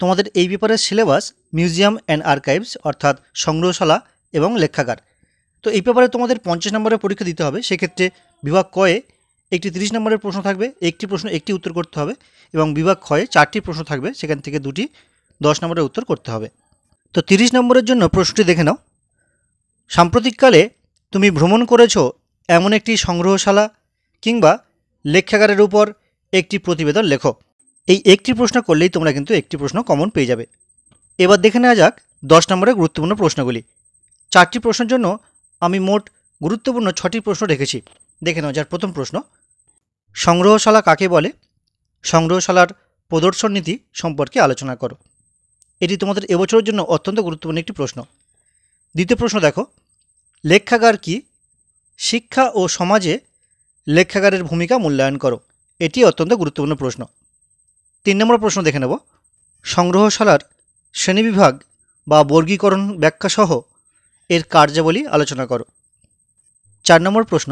তোমাদের এই ব্যাপারে সিলেবাস মিউজিয়াম অ্যান্ড আর্কাইভস অর্থাৎ সংগ্রহশালা এবং লেখাগার তো এই ব্যাপারে তোমাদের পঞ্চাশ নম্বরের পরীক্ষা দিতে হবে সেক্ষেত্রে বিভাগ কয়ে একটি তিরিশ নম্বরের প্রশ্ন থাকবে একটি প্রশ্ন একটি উত্তর করতে হবে এবং বিভাগ ক্ষয়ে চারটি প্রশ্ন থাকবে সেখান থেকে দুটি দশ নম্বরের উত্তর করতে হবে তো তিরিশ নম্বরের জন্য প্রশ্নটি দেখে নাও সাম্প্রতিককালে তুমি ভ্রমণ করেছ এমন একটি সংগ্রহশালা কিংবা লেখাগারের উপর একটি প্রতিবেদন লেখো এই একটি প্রশ্ন করলেই তোমরা কিন্তু একটি প্রশ্ন কমন পেয়ে যাবে এবার দেখে নেওয়া যাক দশ নম্বরের গুরুত্বপূর্ণ প্রশ্নগুলি চারটি প্রশ্নের জন্য আমি মোট গুরুত্বপূর্ণ ছটি প্রশ্ন রেখেছি দেখে নেওয়া যার প্রথম প্রশ্ন সংগ্রহশালা কাকে বলে সংগ্রহশালার প্রদর্শন নীতি সম্পর্কে আলোচনা করো এটি তোমাদের এবছরের জন্য অত্যন্ত গুরুত্বপূর্ণ একটি প্রশ্ন দ্বিতীয় প্রশ্ন দেখো লেখাগার কি শিক্ষা ও সমাজে লেখাগারের ভূমিকা মূল্যায়ন করো এটি অত্যন্ত গুরুত্বপূর্ণ প্রশ্ন তিন নম্বর প্রশ্ন দেখে নেব সংগ্রহশালার শ্রেণীবিভাগ বা বর্গীকরণ ব্যাখ্যাসহ এর কার্যাবলী আলোচনা করো চার নম্বর প্রশ্ন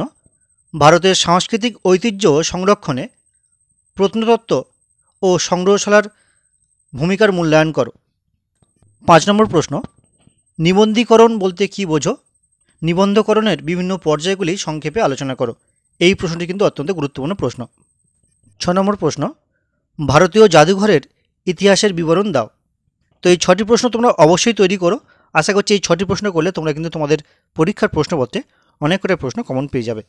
ভারতের সাংস্কৃতিক ঐতিহ্য সংরক্ষণে প্রত্নতত্ত্ব ও সংগ্রহশালার ভূমিকার মূল্যায়ন করো পাঁচ নম্বর প্রশ্ন নিবন্ধীকরণ বলতে কি বোঝো নিবন্ধকরণের বিভিন্ন পর্যায়গুলি সংক্ষেপে আলোচনা করো এই প্রশ্নটি কিন্তু অত্যন্ত গুরুত্বপূর্ণ প্রশ্ন ছ নম্বর প্রশ্ন ভারতীয় জাদুঘরের ইতিহাসের বিবরণ দাও তো এই ছটি প্রশ্ন তোমরা অবশ্যই তৈরি করো আশা করছি এই ছটি প্রশ্ন করলে তোমরা কিন্তু তোমাদের পরীক্ষার প্রশ্নপত্রে অনেক করে প্রশ্ন কমন পেয়ে যাবে